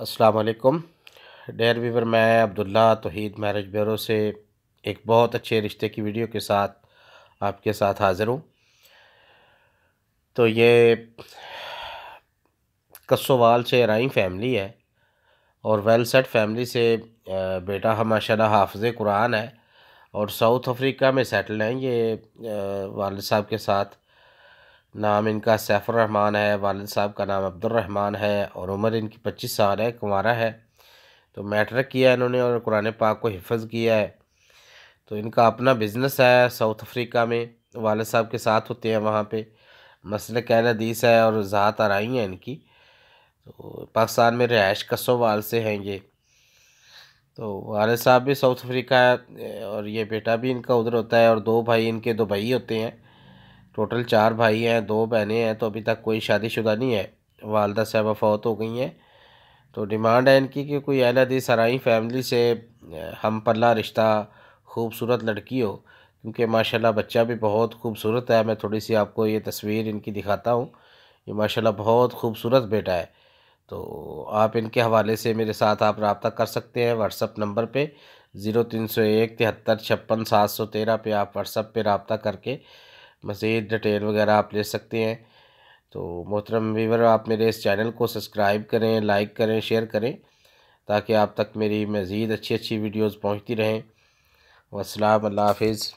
अस्सलाम dare Weaver मैं Abdullah तोहीद marriage bureau से एक बहुत अच्छे रिश्ते की वीडियो के साथ आपके साथ हाज़िर हूँ तो ये कस्ोवाल से राइम फैमिली है और वेल सेट फैमिली से बेटा हम माशा कुरान है और साउथ अफ्रीका में सेटल हैं ये वालद साहब के साथ नाम इनका सैफ़र रहमान है वालद साहब का नाम अब्दुलरहमान है और उम्र इनकी पच्चीस साल है कुमारा है तो मैट्रिक किया है इन्होंने और कुरान पाक को हिफज किया है तो इनका अपना बिज़नेस है साउथ अफ्रीका में वालद साहब के साथ होते हैं वहाँ पर मसल कैन हदीस है और ज़ात आरई हैं इनकी तो पाकिस्तान में रिहाइश कसोवाल से हैं ये तो वालद साहब भी साउथ अफ्रीका है और ये बेटा भी इनका उधर होता है और दो भाई इनके दुबई होते हैं टोटल चार भाई हैं दो बहनें हैं तो अभी तक कोई शादीशुदा नहीं है वालदा साहबा फौत हो गई हैं तो डिमांड है इनकी कि कोई अहल हदीस सराई फैमिली से हम पल्ला रिश्ता खूबसूरत लड़की हो क्योंकि माशाल्लाह बच्चा भी बहुत खूबसूरत है मैं थोड़ी सी आपको ये तस्वीर इनकी दिखाता हूँ ये माशाल्लाह बहुत खूबसूरत बेटा है तो आप इनके हवाले से मेरे साथ आप रबता कर सकते हैं व्हाट्सअप नंबर पर ज़ीरो तीन सौ एक तिहत्तर छप्पन सात सौ तेरह पर आप व्हाट्सअप पर रबता करके मज़ीद डिटेल वगैरह आप ले सकते हैं तो मोहतरम वीवर आप मेरे इस चैनल को सब्सक्राइब करें लाइक करें शेयर करें ताकि आप तक मेरी मज़ीद अच्छी अच्छी वीडियोज़ पहुँचती रहें वाल हाफिज़